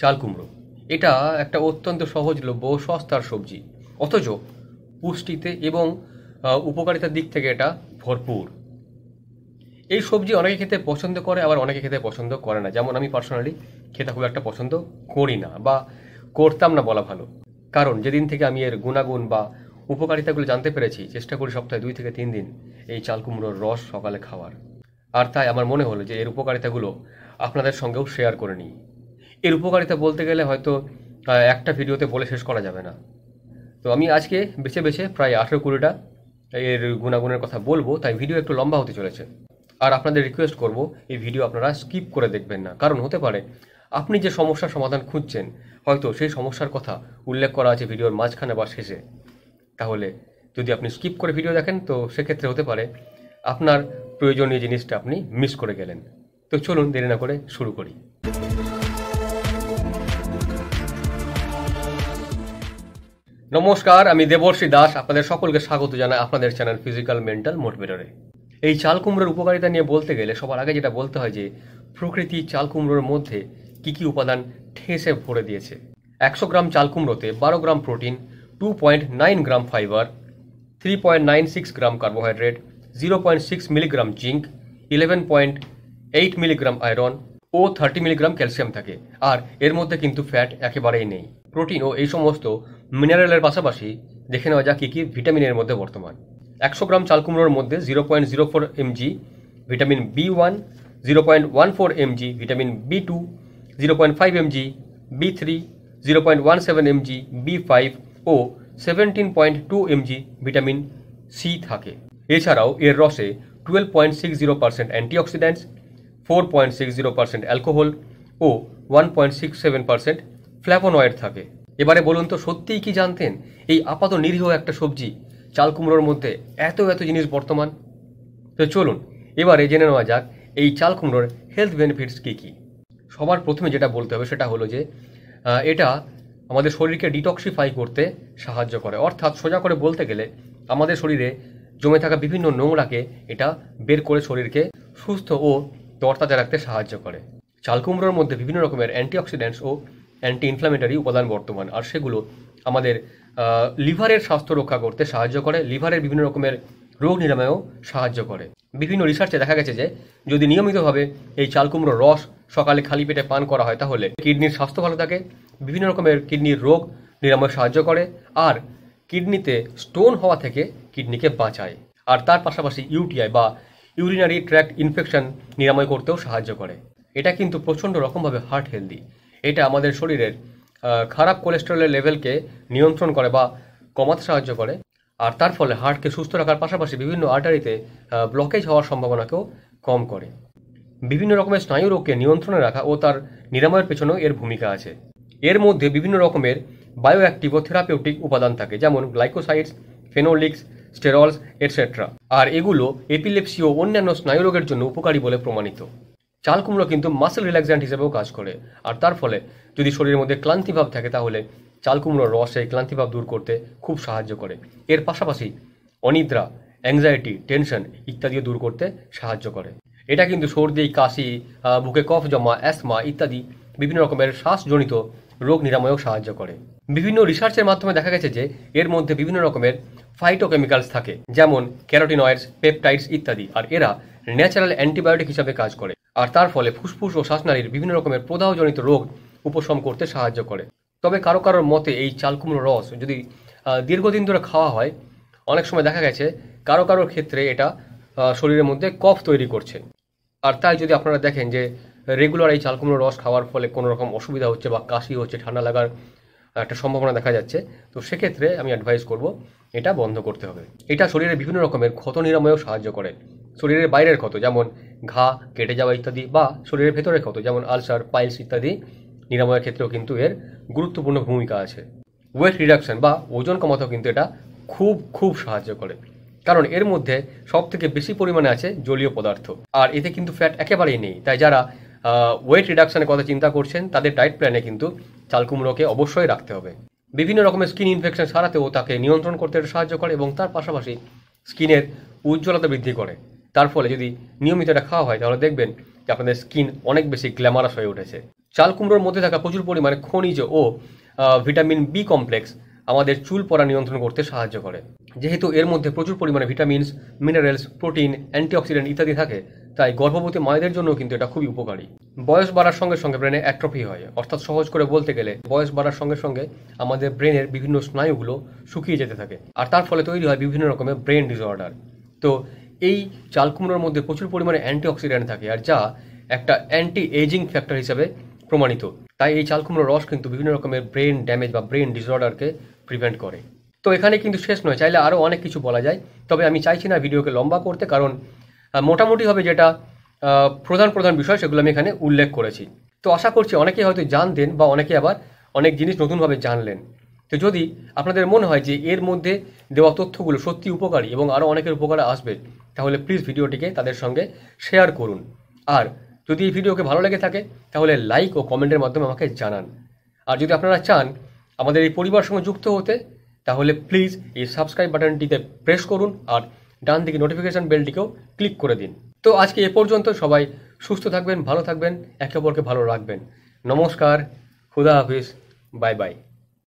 চাল কুমড়ো এটা একটা অত্যন্ত সহজলভ্য সস্তার সবজি অথচ পুষ্টিতে এবং উপকারিতার দিক থেকে এটা ভরপুর এই সবজি অনেকে খেতে পছন্দ করে আবার অনেকে খেতে পছন্দ করে না যেমন আমি পার্সোনালি খেতে খুব একটা পছন্দ করি না বা করতাম না বলা ভালো কারণ যেদিন থেকে আমি এর গুণাগুণ বা উপকারিতাগুলো জানতে পেরেছি চেষ্টা করি সপ্তাহে দুই থেকে তিন দিন এই চাল কুমড়োর রস সকালে খাওয়ার আর তাই আমার মনে হলো যে এর উপকারিতাগুলো আপনাদের সঙ্গেও শেয়ার করে নিই এর উপকারিতা বলতে গেলে হয়তো একটা ভিডিওতে বলে শেষ করা যাবে না তো আমি আজকে বেছে বেছে প্রায় আঠেরো কুড়িটা এর গুণাগুণের কথা বলবো তাই ভিডিও একটু লম্বা হতে চলেছে আর আপনাদের রিকোয়েস্ট করব এই ভিডিও আপনারা স্কিপ করে দেখবেন না কারণ হতে পারে আপনি যে সমস্যার সমাধান খুঁজছেন হয়তো সেই সমস্যার কথা উল্লেখ করা আছে ভিডিওর মাঝখানে বা শেষে তাহলে যদি আপনি স্কিপ করে ভিডিও দেখেন তো সেক্ষেত্রে হতে পারে আপনার প্রয়োজনীয় জিনিসটা আপনি মিস করে গেলেন তো চলুন দেরি না করে শুরু করি নমস্কার আমি দেবর্ষী দাস আপনাদের সকলকে স্বাগত জানাই আপনাদের চ্যানেল ফিজিক্যাল মেন্টাল মোটিভেটরে এই চাল কুমড়োর উপকারিতা নিয়ে বলতে গেলে সবার আগে যেটা বলতে হয় যে প্রকৃতি চাল কুমড়োর মধ্যে কী কী উপাদান ঠেসে ভরে দিয়েছে একশো গ্রাম চাল কুমড়োতে বারো gram protein two point nine gram fiber three point nine six gram carbohydrate zero point six milligram zinc eleven point eight milligram iron ও থার্টি মিলিগ্রাম ক্যালসিয়াম থাকে আর এর মধ্যে কিন্তু ফ্যাট একেবারেই নেই প্রোটিন ও এই সমস্ত মিনারেলের পাশাপাশি দেখে নেওয়া যাক কী কী ভিটামিনের মধ্যে বর্তমান একশো গ্রাম চাল কুমড়োর মধ্যে zero point zero four mg vitamin B one zero point one four mg vitamin B two zero point five mg B three zero point one seven mg B five ও seventeen point two mg vitamin C থাকে এছাড়াও এর রসে twelve point six zero percent antioxidants four point six zero percent alcohol ও one point six seven percent flavonoid থাকে এবারে বলুন তো সত্যিই কি জানতেন এই আপাত নিরীহ একটা সবজি চাল কুমড়োর মধ্যে এত এত জিনিস বর্তমান তো চলুন এবারে জেনে নেওয়া যাক এই চাল কুমড়োর হেলথ বেনিফিটস কী কী সবার প্রথমে যেটা বলতে হবে সেটা হলো যে এটা আমাদের শরীরকে ডিটক্সিফাই করতে সাহায্য করে অর্থাৎ সোজা করে বলতে গেলে আমাদের শরীরে জমে থাকা বিভিন্ন নোংরাকে এটা বের করে শরীরকে সুস্থ ও তরতাজা রাখতে সাহায্য করে চাল কুমড়োর মধ্যে বিভিন্ন রকমের অ্যান্টিঅক্সিডেন্টস ও অ্যান্টি ইনফ্লামেটারি উপাদান বর্তমান আর সেগুলো আমাদের লিভারের স্বাস্থ্য রক্ষা করতে সাহায্য করে লিভারের বিভিন্ন রকমের রোগ নিরাময়েও সাহায্য করে বিভিন্ন রিসার্চে দেখা গেছে যে যদি নিয়মিতভাবে এই চালকুমড়োর রস সকালে খালি পেটে পান করা হয় তাহলে কিডনির স্বাস্থ্য ভালো থাকে বিভিন্ন রকমের কিডনির রোগ নিরাময়ে সাহায্য করে আর কিডনিতে স্টোন হওয়া থেকে কিডনিকে বাঁচায় আর তার পাশাপাশি ইউটিআই বা ইউরিনারি ট্র্যাক্ট ইনফেকশন নিরাময় করতেও সাহায্য করে এটা কিন্তু প্রচণ্ড রকমভাবে হার্ট হেলদি এটা আমাদের শরীরের খারাপ কোলেস্টেরলের লেভেলকে নিয়ন্ত্রণ করে বা কমাতে সাহায্য করে আর তার ফলে হার্টকে সুস্থ রাখার পাশাপাশি বিভিন্ন আর্টারিতে ব্লকেজ হওয়ার সম্ভাবনাকেও কম করে বিভিন্ন রকমের স্নায়ু রোগকে নিয়ন্ত্রণে রাখা ও তার নিরাময়ের পেছনেও এর ভূমিকা আছে এর মধ্যে বিভিন্ন রকমের বায়োঅ্যাক্টিভ ও থেরাপিউটিক উপাদান থাকে যেমন গ্লাইকোসাইডস ফেনোলিক্স স্টেরলস এটসেট্রা আর এগুলো এপিলেপসি ও অন্যান্য স্নায়ুরোগের জন্য উপকারী বলে প্রমাণিত চাল কুমড়ো কিন্তু মাসেল রিল্যাক্সান্ট হিসেবেও কাজ করে আর তার ফলে যদি শরীরের মধ্যে ক্লান্তিভাব থাকে তাহলে চাল কুমড়োর রস এই ক্লান্তিভাব দূর করতে খুব সাহায্য করে এর পাশাপাশি অনিদ্রা অ্যাংজাইটি টেনশন ইত্যাদিও দূর করতে সাহায্য করে এটা কিন্তু সর্দি কাশি বুকে কফ জমা অ্যাসমা ইত্যাদি বিভিন্ন রকমের শ্বাসজনিত রোগ নিরাময়েও সাহায্য করে বিভিন্ন রিসার্চের মাধ্যমে দেখা গেছে যে এর মধ্যে বিভিন্ন রকমের ফাইটোকেমিক্যালস থাকে যেমন ক্যারোটিনয়েডস পেপটাইডস ইত্যাদি আর এরা ন্যাচারাল অ্যান্টিবায়োটিক হিসাবে কাজ করে আর তার ফলে ফুসফুস ও শ্বাসনালীর বিভিন্ন রকমের প্রদাহজনিত রোগ উপশম করতে সাহায্য করে তবে কারো কারোর মতে এই চালকুমড়ো রস যদি দীর্ঘদিন ধরে খাওয়া হয় অনেক সময় দেখা গেছে কারো কারোর ক্ষেত্রে এটা শরীরের মধ্যে কফ তৈরি করছে আর তাই যদি আপনারা দেখেন যে রেগুলার এই চালকুমড়ো রস খাওয়ার ফলে কোনো রকম অসুবিধা হচ্ছে বা কাশি হচ্ছে ঠান্ডা লাগার একটা সম্ভাবনা দেখা যাচ্ছে তো সেক্ষেত্রে আমি অ্যাডভাইস করব এটা বন্ধ করতে হবে এটা শরীরের বিভিন্ন রকমের ক্ষত নিরাময়েও সাহায্য করে শরীরের বাইরের ক্ষত যেমন ঘা কেটে যাওয়া ইত্যাদি বা শরীরের ভেতরে ক্ষত যেমন আলসার পাইলস ইত্যাদি নিরাময়ের ক্ষেত্রেও কিন্তু এর গুরুত্বপূর্ণ ভূমিকা আছে ওয়েট রিডাকশন বা ওজন কমাতেও কিন্তু এটা খুব খুব সাহায্য করে কারণ এর মধ্যে সব থেকে বেশি পরিমাণে আছে জলীয় পদার্থ আর এতে কিন্তু ফ্যাট একেবারেই নেই তাই যারা ওয়েট রিডাকশনের কথা চিন্তা করছেন তাদের ডায়েট প্ল্যানে কিন্তু চালকুমড়োকে অবশ্যই রাখতে হবে বিভিন্ন রকমের স্কিন ইনফেকশন সারাতেও তাকে নিয়ন্ত্রণ করতে সাহায্য করে এবং তার পাশাপাশি স্কিনের উজ্জ্বলতা বৃদ্ধি করে তার ফলে যদি নিয়মিত এটা খাওয়া হয় তাহলে দেখবেন যে আপনাদের স্কিন অনেক বেশি গ্ল্যামারাস হয়ে উঠেছে চাল কুমড়োর মধ্যে থাকা প্রচুর পরিমাণে খনিজ ও ভিটামিন বি কমপ্লেক্স আমাদের চুল পড়া নিয়ন্ত্রণ করতে সাহায্য করে যেহেতু এর মধ্যে প্রচুর পরিমাণে ভিটামিনস মিনারেলস প্রোটিন অ্যান্টিঅক্সিডেন্ট ইত্যাদি থাকে তাই গর্ভবতী মায়েদের জন্য কিন্তু এটা খুবই উপকারী বয়স বাড়ার সঙ্গে সঙ্গে ব্রেনে অ্যাট্রফি হয় অর্থাৎ সহজ করে বলতে গেলে বয়স বাড়ার সঙ্গে সঙ্গে আমাদের ব্রেনের বিভিন্ন স্নায়ুগুলো শুকিয়ে যেতে থাকে আর তার ফলে তৈরি হয় বিভিন্ন রকমের ব্রেন ডিসঅর্ডার তো এই চাল কুমড়োর মধ্যে প্রচুর পরিমাণে অ্যান্টিঅক্সিডেন্ট থাকে আর যা একটা অ্যান্টি এজিং ফ্যাক্টর হিসেবে প্রমাণিত তাই এই চাল কুমড়োর রস কিন্তু বিভিন্ন রকমের ব্রেন ড্যামেজ বা ব্রেন ডিসঅর্ডারকে প্রিভেন্ট করে তো এখানে কিন্তু শেষ নয় চাইলে আরও অনেক কিছু বলা যায় তবে আমি চাইছি না ভিডিওকে লম্বা করতে কারণ মোটামুটিভাবে যেটা প্রধান প্রধান বিষয় সেগুলো আমি এখানে উল্লেখ করেছি তো আশা করছি অনেকেই হয়তো জানতেন বা অনেকে আবার অনেক জিনিস নতুনভাবে জানলেন তো যদি আপনাদের মনে হয় যে এর মধ্যে দেওয়া তথ্যগুলো সত্যি উপকারী এবং আরও অনেকের উপকারে আসবে তাহলে প্লিজ ভিডিওটিকে তাদের সঙ্গে শেয়ার করুন আর যদি এই ভিডিওকে ভালো লেগে থাকে তাহলে লাইক ও কমেন্টের মাধ্যমে আমাকে জানান আর যদি আপনারা চান আমাদের এই পরিবার সঙ্গে যুক্ত হতে তাহলে প্লিজ এই সাবস্ক্রাইব বাটনটিতে প্রেস করুন আর ডান দিকে নোটিফিকেশান বেলটিকেও ক্লিক করে দিন তো আজকে এ পর্যন্ত সবাই সুস্থ থাকবেন ভালো থাকবেন একে অপরকে ভালো রাখবেন নমস্কার খুদা হাফিজ বাই বাই